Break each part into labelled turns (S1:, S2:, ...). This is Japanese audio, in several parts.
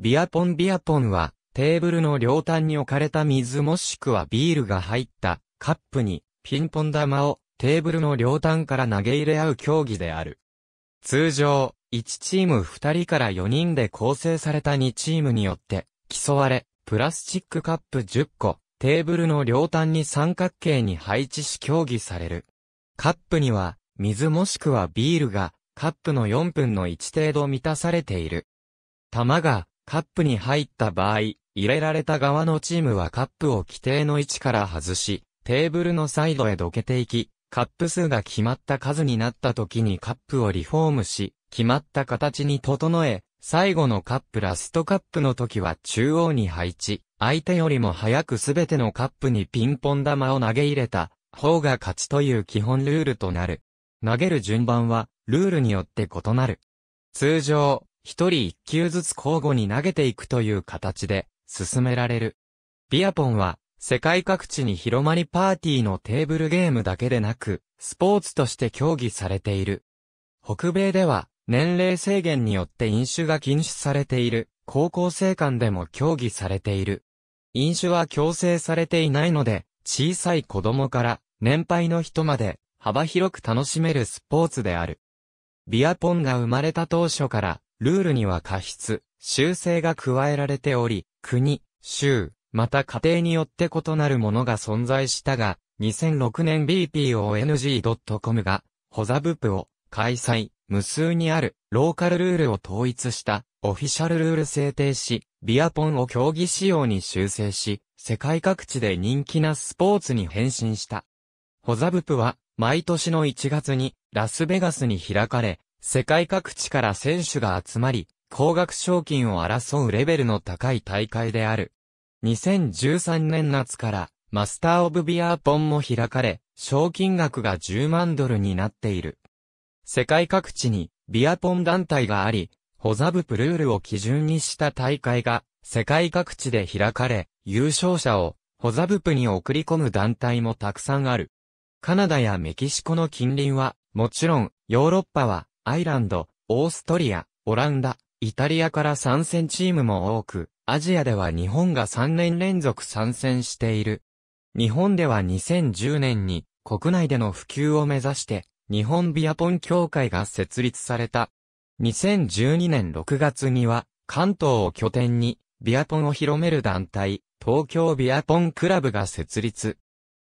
S1: ビアポンビアポンは、テーブルの両端に置かれた水もしくはビールが入ったカップにピンポン玉をテーブルの両端から投げ入れ合う競技である。通常、1チーム2人から4人で構成された2チームによって競われ、プラスチックカップ10個、テーブルの両端に三角形に配置し競技される。カップには水もしくはビールがカップの4分の1程度満たされている。玉がカップに入った場合、入れられた側のチームはカップを規定の位置から外し、テーブルのサイドへどけていき、カップ数が決まった数になった時にカップをリフォームし、決まった形に整え、最後のカップラストカップの時は中央に配置、相手よりも早くすべてのカップにピンポン玉を投げ入れた方が勝ちという基本ルールとなる。投げる順番はルールによって異なる。通常、一人一球ずつ交互に投げていくという形で進められる。ビアポンは世界各地に広まりパーティーのテーブルゲームだけでなく、スポーツとして競技されている。北米では年齢制限によって飲酒が禁止されている高校生間でも競技されている。飲酒は強制されていないので、小さい子供から年配の人まで幅広く楽しめるスポーツである。ビアポンが生まれた当初からルールには過失、修正が加えられており、国、州、また家庭によって異なるものが存在したが、2006年 bpong.com が、ホザブプを開催、無数にあるローカルルールを統一したオフィシャルルール制定し、ビアポンを競技仕様に修正し、世界各地で人気なスポーツに変身した。ホザブプは毎年の1月にラスベガスに開かれ、世界各地から選手が集まり、高額賞金を争うレベルの高い大会である。2013年夏からマスター・オブ・ビアーポンも開かれ、賞金額が10万ドルになっている。世界各地にビアポン団体があり、ホザブプルールを基準にした大会が世界各地で開かれ、優勝者をホザブプに送り込む団体もたくさんある。カナダやメキシコの近隣は、もちろんヨーロッパはアイランド、オーストリア、オランダ、イタリアから参戦チームも多く、アジアでは日本が3年連続参戦している。日本では2010年に国内での普及を目指して日本ビアポン協会が設立された。2012年6月には関東を拠点にビアポンを広める団体東京ビアポンクラブが設立。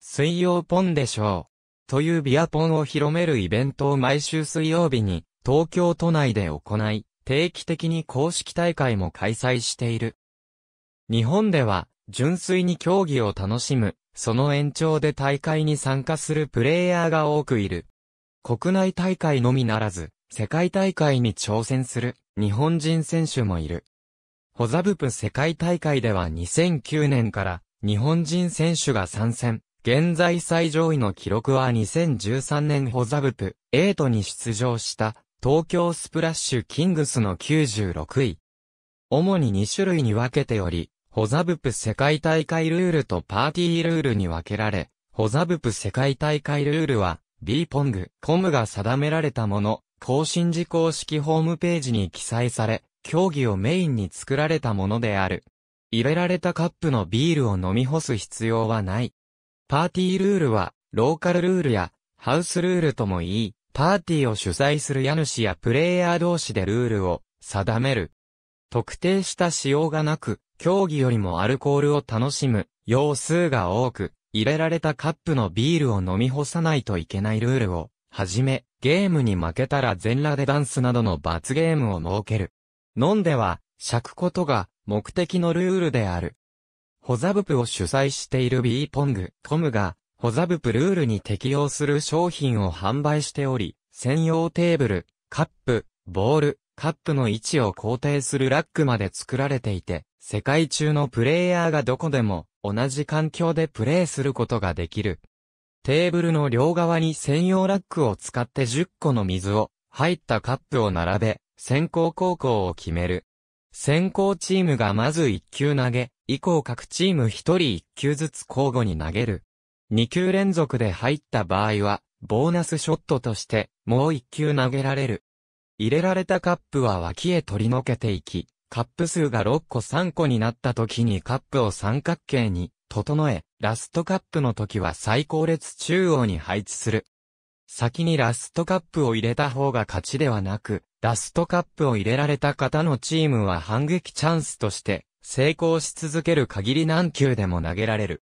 S1: 水曜ポンでしょう。というビアポンを広めるイベントを毎週水曜日に東京都内で行い、定期的に公式大会も開催している。日本では、純粋に競技を楽しむ、その延長で大会に参加するプレイヤーが多くいる。国内大会のみならず、世界大会に挑戦する日本人選手もいる。ホザブプ世界大会では2009年から日本人選手が参戦。現在最上位の記録は2013年ホザブプ8に出場した東京スプラッシュキングスの96位。主に2種類に分けており、ホザブプ世界大会ルールとパーティールールに分けられ、ホザブプ世界大会ルールは、B ポング、コムが定められたもの、更新時公式ホームページに記載され、競技をメインに作られたものである。入れられたカップのビールを飲み干す必要はない。パーティールールは、ローカルルールや、ハウスルールともいい、パーティーを主催する家主やプレイヤー同士でルールを定める。特定した仕様がなく、競技よりもアルコールを楽しむ、要数が多く、入れられたカップのビールを飲み干さないといけないルールを、はじめ、ゲームに負けたら全裸でダンスなどの罰ゲームを設ける。飲んでは、尺ことが、目的のルールである。ホザブプを主催しているビーポング、コムが、ホザブプルールに適用する商品を販売しており、専用テーブル、カップ、ボール、カップの位置を肯定するラックまで作られていて、世界中のプレイヤーがどこでも同じ環境でプレイすることができる。テーブルの両側に専用ラックを使って10個の水を入ったカップを並べ、先行高校を決める。先行チームがまず1球投げ、以降各チーム1人1球ずつ交互に投げる。2球連続で入った場合は、ボーナスショットとして、もう1球投げられる。入れられたカップは脇へ取り除けていき、カップ数が6個3個になった時にカップを三角形に整え、ラストカップの時は最高列中央に配置する。先にラストカップを入れた方が勝ちではなく、ラストカップを入れられた方のチームは反撃チャンスとして、成功し続ける限り何球でも投げられる。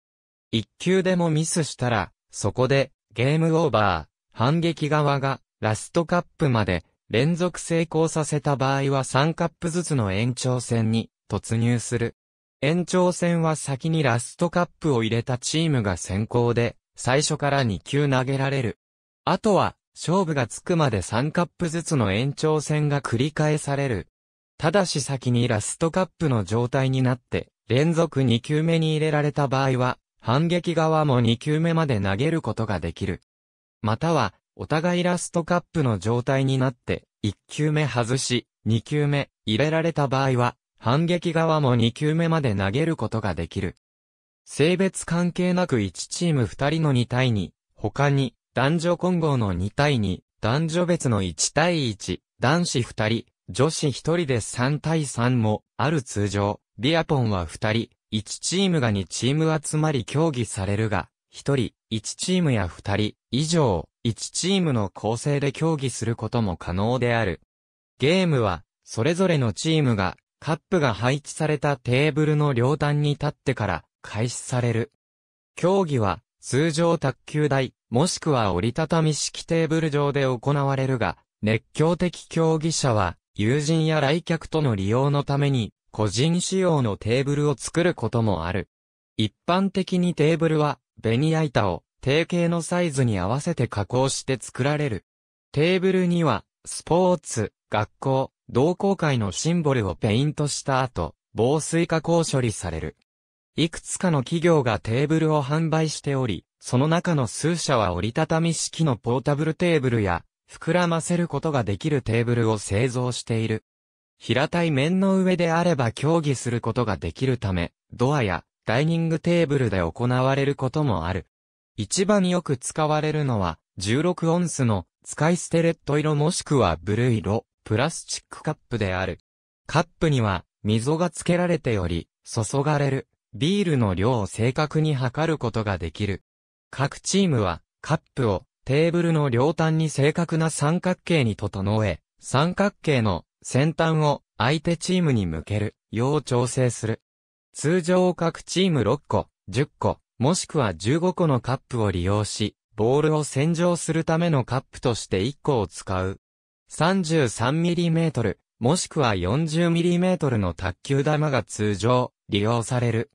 S1: 一球でもミスしたら、そこで、ゲームオーバー、反撃側が、ラストカップまで、連続成功させた場合は3カップずつの延長戦に、突入する。延長戦は先にラストカップを入れたチームが先行で、最初から2球投げられる。あとは、勝負がつくまで3カップずつの延長戦が繰り返される。ただし先にラストカップの状態になって、連続2球目に入れられた場合は、反撃側も2球目まで投げることができる。または、お互いラストカップの状態になって、1球目外し、2球目入れられた場合は、反撃側も2球目まで投げることができる。性別関係なく1チーム2人の2対2、他に、男女混合の2対2、男女別の1対1、男子2人、女子1人で3対3も、ある通常、ビアポンは2人、1チームが2チーム集まり競技されるが、1人、1チームや2人、以上、1チームの構成で競技することも可能である。ゲームは、それぞれのチームが、カップが配置されたテーブルの両端に立ってから、開始される。競技は、通常卓球台、もしくは折りたたみ式テーブル上で行われるが、熱狂的競技者は、友人や来客との利用のために、個人仕様のテーブルを作ることもある。一般的にテーブルは、ベニヤ板を、定型のサイズに合わせて加工して作られる。テーブルには、スポーツ、学校、同好会のシンボルをペイントした後、防水加工処理される。いくつかの企業がテーブルを販売しており、その中の数社は折りたたみ式のポータブルテーブルや、膨らませることができるテーブルを製造している。平たい面の上であれば競技することができるため、ドアやダイニングテーブルで行われることもある。一番よく使われるのは、16オンスの使い捨てレッド色もしくはブルー色、プラスチックカップである。カップには溝が付けられており、注がれるビールの量を正確に測ることができる。各チームはカップをテーブルの両端に正確な三角形に整え、三角形の先端を相手チームに向けるよう調整する。通常各チーム6個、10個、もしくは15個のカップを利用し、ボールを洗浄するためのカップとして1個を使う。33mm、もしくは 40mm の卓球玉が通常、利用される。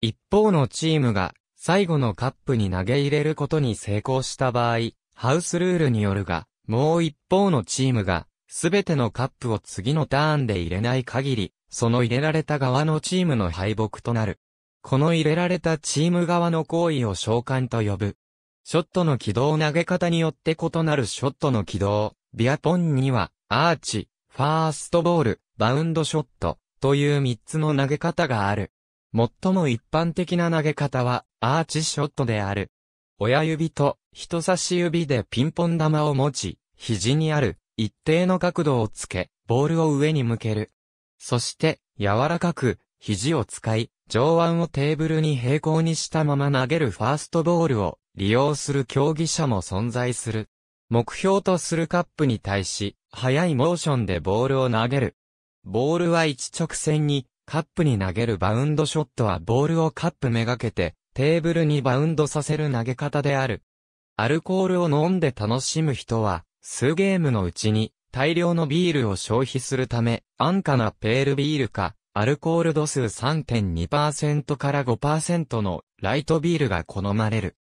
S1: 一方のチームが、最後のカップに投げ入れることに成功した場合、ハウスルールによるが、もう一方のチームが、すべてのカップを次のターンで入れない限り、その入れられた側のチームの敗北となる。この入れられたチーム側の行為を召喚と呼ぶ。ショットの軌道投げ方によって異なるショットの軌道、ビアポンには、アーチ、ファーストボール、バウンドショット、という3つの投げ方がある。最も一般的な投げ方は、アーチショットである。親指と人差し指でピンポン玉を持ち、肘にある一定の角度をつけ、ボールを上に向ける。そして、柔らかく、肘を使い、上腕をテーブルに平行にしたまま投げるファーストボールを利用する競技者も存在する。目標とするカップに対し、速いモーションでボールを投げる。ボールは一直線に、カップに投げるバウンドショットはボールをカップめがけて、テーブルにバウンドさせる投げ方である。アルコールを飲んで楽しむ人は、数ゲームのうちに大量のビールを消費するため、安価なペールビールか、アルコール度数3.2%から5%のライトビールが好まれる。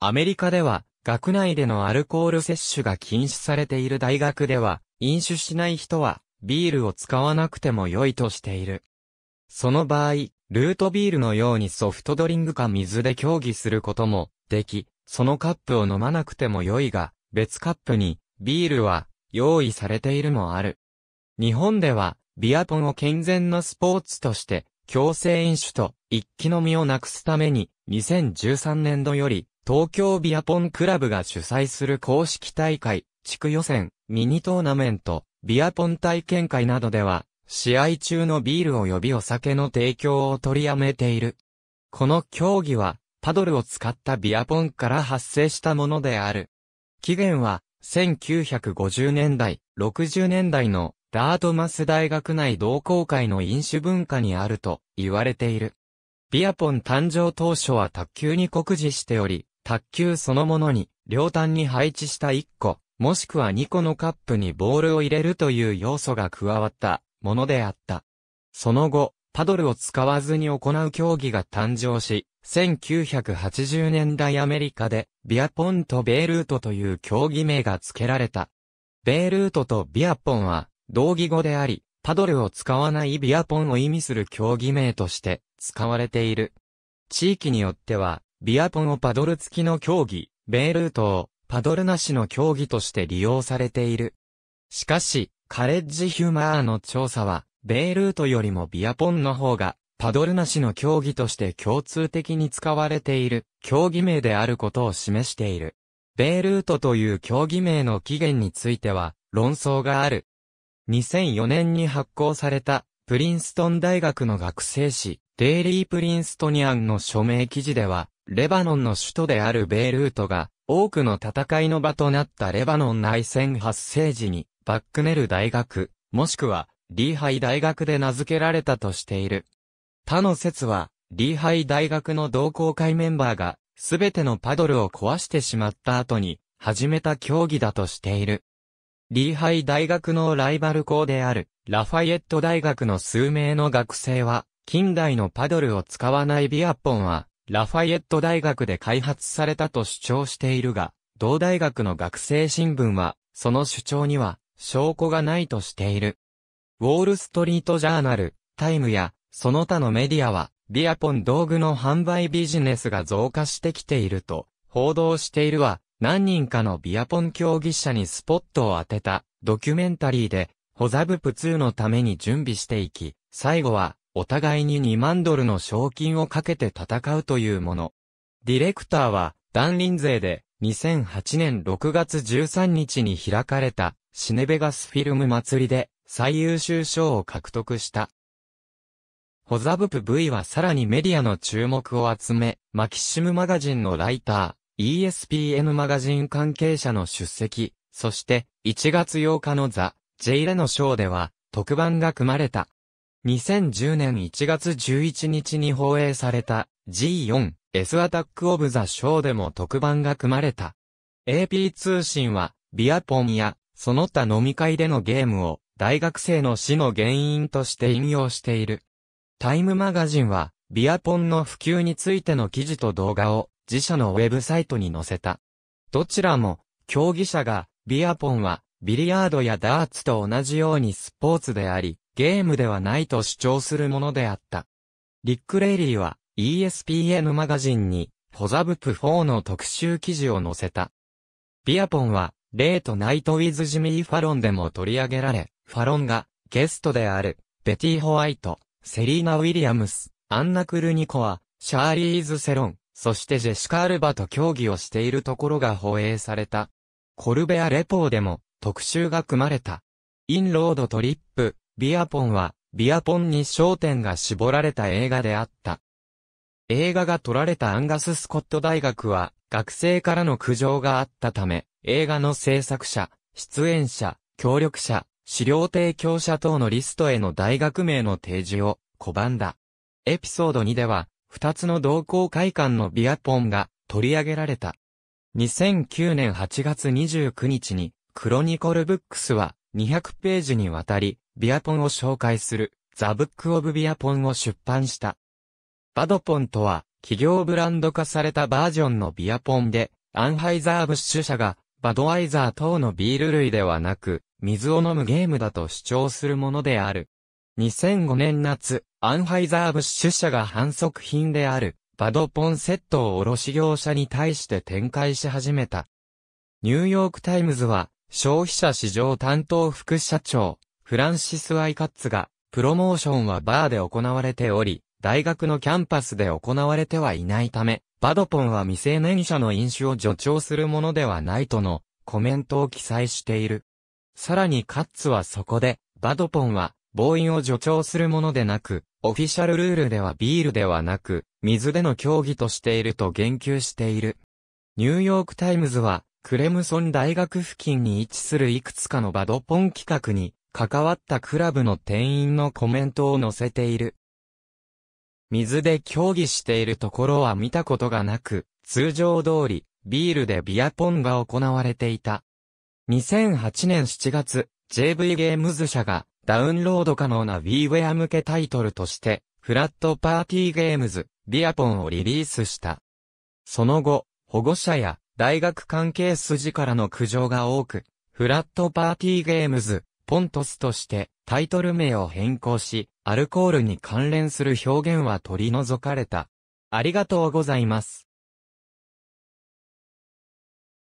S1: アメリカでは、学内でのアルコール摂取が禁止されている大学では、飲酒しない人は、ビールを使わなくても良いとしている。その場合、ルートビールのようにソフトドリンクか水で競技することもでき、そのカップを飲まなくても良いが、別カップにビールは用意されているもある。日本では、ビアポンを健全なスポーツとして、強制飲酒と一気飲みをなくすために、2013年度より、東京ビアポンクラブが主催する公式大会、地区予選、ミニトーナメント、ビアポン体験会などでは、試合中のビール及びお酒の提供を取りやめている。この競技は、パドルを使ったビアポンから発生したものである。期限は、1950年代、60年代のダートマス大学内同好会の飲酒文化にあると言われている。ビアポン誕生当初は卓球に酷似しており、卓球そのものに両端に配置した1個、もしくは2個のカップにボールを入れるという要素が加わったものであった。その後、パドルを使わずに行う競技が誕生し、1980年代アメリカで、ビアポンとベイルートという競技名が付けられた。ベイルートとビアポンは、同義語であり、パドルを使わないビアポンを意味する競技名として使われている。地域によっては、ビアポンをパドル付きの競技、ベイルートをパドルなしの競技として利用されている。しかし、カレッジヒューマーの調査は、ベイルートよりもビアポンの方が、パドルなしの競技として共通的に使われている競技名であることを示している。ベイルートという競技名の起源については論争がある。2004年に発行されたプリンストン大学の学生誌デイリー・プリンストニアンの署名記事ではレバノンの首都であるベイルートが多くの戦いの場となったレバノン内戦発生時にバックネル大学もしくはリーハイ大学で名付けられたとしている。他の説は、リーハイ大学の同好会メンバーが、すべてのパドルを壊してしまった後に、始めた競技だとしている。リーハイ大学のライバル校である、ラファイエット大学の数名の学生は、近代のパドルを使わないビアポンは、ラファイエット大学で開発されたと主張しているが、同大学の学生新聞は、その主張には、証拠がないとしている。ウォールストリートジャーナル、タイムや、その他のメディアは、ビアポン道具の販売ビジネスが増加してきていると、報道しているは、何人かのビアポン競技者にスポットを当てた、ドキュメンタリーで、ホザブプ2のために準備していき、最後は、お互いに2万ドルの賞金をかけて戦うというもの。ディレクターは、ダンリン勢で、2008年6月13日に開かれた、シネベガスフィルム祭りで、最優秀賞を獲得した。ホザブプ V はさらにメディアの注目を集め、マキシムマガジンのライター、ESPN マガジン関係者の出席、そして1月8日のザ・ジェイレのショーでは特番が組まれた。2010年1月11日に放映された G4 S アタックオブザショーでも特番が組まれた。AP 通信はビアポンやその他飲み会でのゲームを大学生の死の原因として引用している。タイムマガジンは、ビアポンの普及についての記事と動画を自社のウェブサイトに載せた。どちらも、競技者が、ビアポンは、ビリヤードやダーツと同じようにスポーツであり、ゲームではないと主張するものであった。リック・レイリーは ESPN マガジンにホザブプ4の特集記事を載せた。ビアポンは、レイト・ナイト・ウィズ・ジミー・ファロンでも取り上げられ、ファロンが、ゲストである、ベティ・ホワイト、セリーナ・ウィリアムス、アンナ・クルニコは、シャーリーズ・セロン、そしてジェシカ・アルバと競技をしているところが放映された。コルベア・レポーでも、特集が組まれた。イン・ロード・トリップ、ビアポンは、ビアポンに焦点が絞られた映画であった。映画が撮られたアンガス・スコット大学は、学生からの苦情があったため、映画の制作者、出演者、協力者、資料提供者等のリストへの大学名の提示を拒んだ。エピソード2では、二つの同好会館のビアポンが取り上げられた。2009年8月29日に、クロニコルブックスは200ページにわたり、ビアポンを紹介する、ザ・ブック・オブ・ビアポンを出版した。バドポンとは、企業ブランド化されたバージョンのビアポンで、アンハイザー・ブッシュ社が、バドワイザー等のビール類ではなく、水を飲むゲームだと主張するものである。2005年夏、アンハイザーブッシュ社が反則品である、バドポンセットを卸業者に対して展開し始めた。ニューヨークタイムズは、消費者市場担当副社長、フランシス・ワイカッツが、プロモーションはバーで行われており、大学のキャンパスで行われてはいないため、バドポンは未成年者の飲酒を助長するものではないとのコメントを記載している。さらにカッツはそこで、バドポンは、暴飲を助長するものでなく、オフィシャルルールではビールではなく、水での競技としていると言及している。ニューヨークタイムズは、クレムソン大学付近に位置するいくつかのバドポン企画に、関わったクラブの店員のコメントを載せている。水で競技しているところは見たことがなく、通常通り、ビールでビアポンが行われていた。2008年7月、JV ゲームズ社がダウンロード可能な WiiWare 向けタイトルとして、フラットパーティーゲームズ、ビアポンをリリースした。その後、保護者や大学関係筋からの苦情が多く、フラットパーティーゲームズ、ポントスとしてタイトル名を変更し、アルコールに関連する表現は取り除かれた。ありがとうございます。